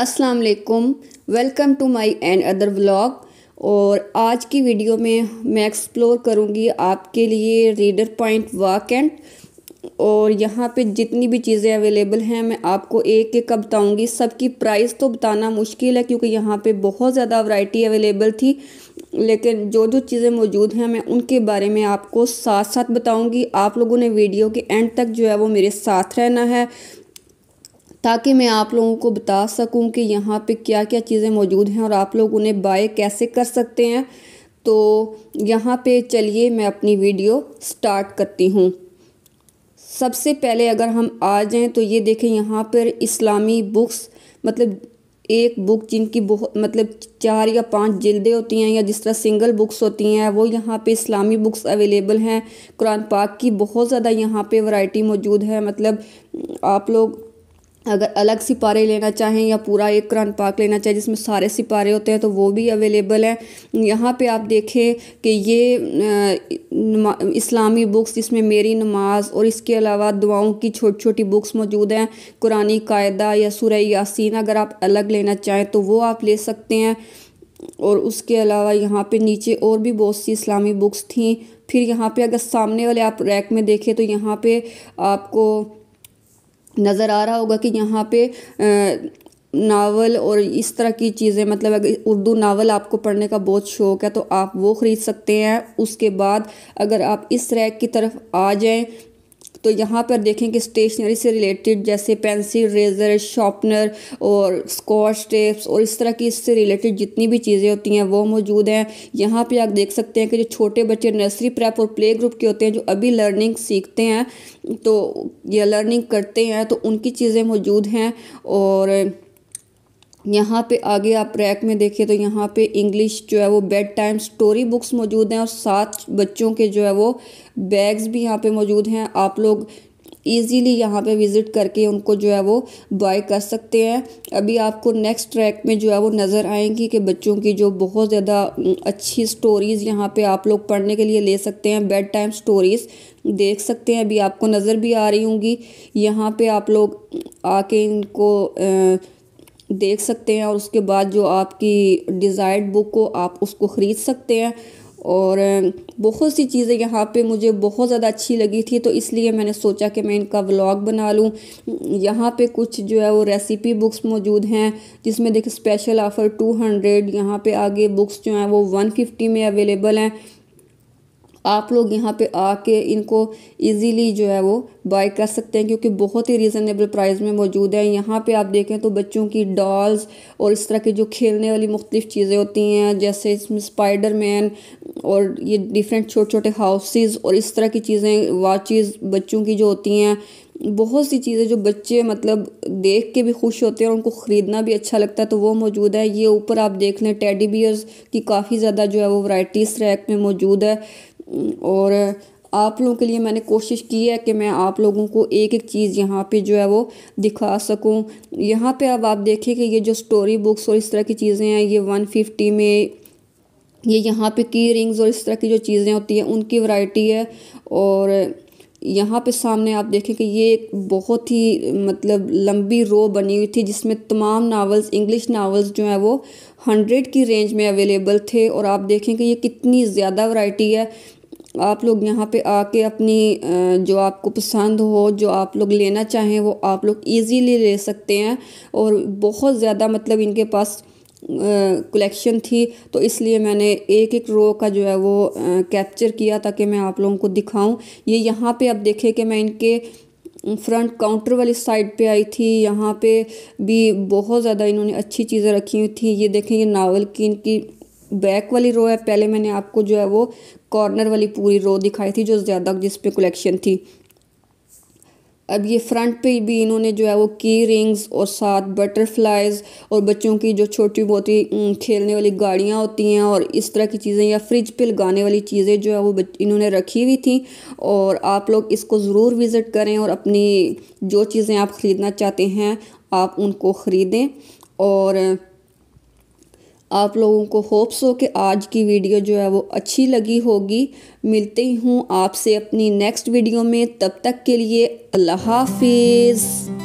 अस्सलाम वालेकुम welcome to my another vlog और आज की वीडियो में मैं एक्सप्लोर करूँगी आपके लिए रीडर पॉइंट वाक एंड और यहाँ पे जितनी भी चीज़ें अवेलेबल हैं मैं आपको एक एक का बताऊँगी सबकी प्राइस तो बताना मुश्किल है क्योंकि यहाँ पे बहुत ज़्यादा वैरायटी अवेलेबल थी लेकिन जो जो चीज़ें मौजूद हैं मैं उनके बारे में आपको साथ साथ बताऊँगी आप लोगों ने वीडियो के एंड तक जो है वो मेरे साथ रहना है ताकि मैं आप लोगों को बता सकूं कि यहाँ पे क्या क्या चीज़ें मौजूद हैं और आप लोग उन्हें बाय कैसे कर सकते हैं तो यहाँ पे चलिए मैं अपनी वीडियो स्टार्ट करती हूँ सबसे पहले अगर हम आ जाएँ तो ये देखें यहाँ पर इस्लामी बुक्स मतलब एक बुक जिनकी बहुत मतलब चार या पांच जिल्दें होती हैं या जिस तरह सिंगल बुक्स होती हैं वो यहाँ पे इस्लामी बुक्स अवेलेबल हैं कुरान पाक की बहुत ज़्यादा यहाँ पे वैरायटी मौजूद है मतलब आप लोग अगर अलग सिपारे लेना चाहें या पूरा एक कुरान पाक लेना चाहें जिसमें सारे सिपारे होते हैं तो वो भी अवेलेबल हैं यहाँ पे आप देखें कि ये इस्लामी बुक्स जिसमें मेरी नमाज और इसके अलावा दुआओं की छोटी छोटी बुक्स मौजूद हैं कुरानी कायदा या सुर यासीन अगर आप अलग लेना चाहें तो वो आप ले सकते हैं और उसके अलावा यहाँ पे नीचे और भी बहुत सी इस्लामी बुक्स थी फिर यहाँ पे अगर सामने वाले आप रैक में देखें तो यहाँ पे आपको नज़र आ रहा होगा कि यहाँ पे नावल और इस तरह की चीज़ें मतलब अगर उर्दू नावल आपको पढ़ने का बहुत शौक़ है तो आप वो ख़रीद सकते हैं उसके बाद अगर आप इस रैक की तरफ आ जाएं तो यहाँ पर देखें कि स्टेशनरी से रिलेटेड जैसे पेंसिल रेजर शॉपनर और स्कॉच टेप्स और इस तरह की इससे रिलेटेड जितनी भी चीज़ें होती हैं वो मौजूद हैं यहाँ पे आप देख सकते हैं कि जो छोटे बच्चे नर्सरी प्रेप और प्ले ग्रुप के होते हैं जो अभी लर्निंग सीखते हैं तो या लर्निंग करते हैं तो उनकी चीज़ें मौजूद हैं और यहाँ पे आगे आप रैक में देखिए तो यहाँ पे इंग्लिश जो है वो बेड टाइम स्टोरी बुक्स मौजूद हैं और सात बच्चों के जो है वो बैग्स भी यहाँ पे मौजूद हैं आप लोग ईजीली यहाँ पे विज़िट करके उनको जो है वो बाय कर सकते हैं अभी आपको नेक्स्ट ट्रैक में जो है वो नज़र आएंगी कि बच्चों की जो बहुत ज़्यादा अच्छी स्टोरीज़ यहाँ पे आप लोग पढ़ने के लिए ले सकते हैं बेड टाइम स्टोरीज़ देख सकते हैं अभी आपको नज़र भी आ रही होंगी यहाँ पे आप लोग आके इनको आ, देख सकते हैं और उसके बाद जो आपकी डिज़ायर्ड बुक को आप उसको ख़रीद सकते हैं और बहुत सी चीज़ें यहाँ पे मुझे बहुत ज़्यादा अच्छी लगी थी तो इसलिए मैंने सोचा कि मैं इनका व्लॉग बना लूँ यहाँ पे कुछ जो है वो रेसिपी बुक्स मौजूद हैं जिसमें देखिए स्पेशल ऑफ़र 200 यहाँ पर आगे बुक्स जो हैं वो 150 में अवेलेबल हैं आप लोग यहाँ पे आके इनको इजीली जो है वो बाय कर सकते हैं क्योंकि बहुत ही रीज़नेबल प्राइस में मौजूद है यहाँ पे आप देखें तो बच्चों की डॉल्स और इस तरह की जो खेलने वाली मुख्तफ चीज़ें होती हैं जैसे इसमें स्पाइडर मैन और ये डिफरेंट छोटे छोटे हाउसेज़ और इस तरह की चीज़ें वाचेस बच्चों की जो होती हैं बहुत सी चीज़ें जो बच्चे मतलब देख के भी खुश होते हैं और उनको ख़रीदना भी अच्छा लगता है तो वो मौजूद है ये ऊपर आप देख लें टेडी बियर्स की काफ़ी ज़्यादा जो है वो वाइटीज़ रैक में मौजूद है और आप लोगों के लिए मैंने कोशिश की है कि मैं आप लोगों को एक एक चीज़ यहाँ पे जो है वो दिखा सकूँ यहाँ पे अब आप देखें कि ये जो स्टोरी बुक्स और इस तरह की चीज़ें हैं ये वन फिफ्टी में ये यहाँ पे की रिंग्स और इस तरह की जो चीज़ें होती हैं उनकी वैरायटी है और यहाँ पे सामने आप देखें कि ये एक बहुत ही मतलब लंबी रो बनी हुई थी जिसमें तमाम नावल्स इंग्लिश नावल्स जो हैं वो हंड्रेड की रेंज में अवेलेबल थे और आप देखें कि ये कितनी ज़्यादा वैरायटी है आप लोग यहाँ पे आके अपनी जो आपको पसंद हो जो आप लोग लेना चाहें वो आप लोग इजीली ले सकते हैं और बहुत ज़्यादा मतलब इनके पास कलेक्शन थी तो इसलिए मैंने एक एक रो का जो है वो कैप्चर किया ताकि मैं आप लोगों को दिखाऊं ये यहाँ पे आप देखें कि मैं इनके फ्रंट काउंटर वाली साइड पे आई थी यहाँ पे भी बहुत ज़्यादा इन्होंने अच्छी चीज़ें रखी हुई थी ये देखें ये नावल की इनकी बैक वाली रो है पहले मैंने आपको जो है वो कॉर्नर वाली पूरी रो दिखाई थी जो ज़्यादा जिस पे कलेक्शन थी अब ये फ्रंट पे भी इन्होंने जो है वो की रिंग्स और साथ बटरफ्लाइज और बच्चों की जो छोटी मोटी खेलने वाली गाड़ियाँ होती हैं और इस तरह की चीज़ें या फ्रिज पे लगाने वाली चीज़ें जो है वो इन्होंने रखी हुई थी और आप लोग इसको ज़रूर विज़िट करें और अपनी जो चीज़ें आप ख़रीदना चाहते हैं आप उनको ख़रीदें और आप लोगों को होप्स हो कि आज की वीडियो जो है वो अच्छी लगी होगी मिलते ही हूँ आपसे अपनी नेक्स्ट वीडियो में तब तक के लिए अल्लाह हाफिज़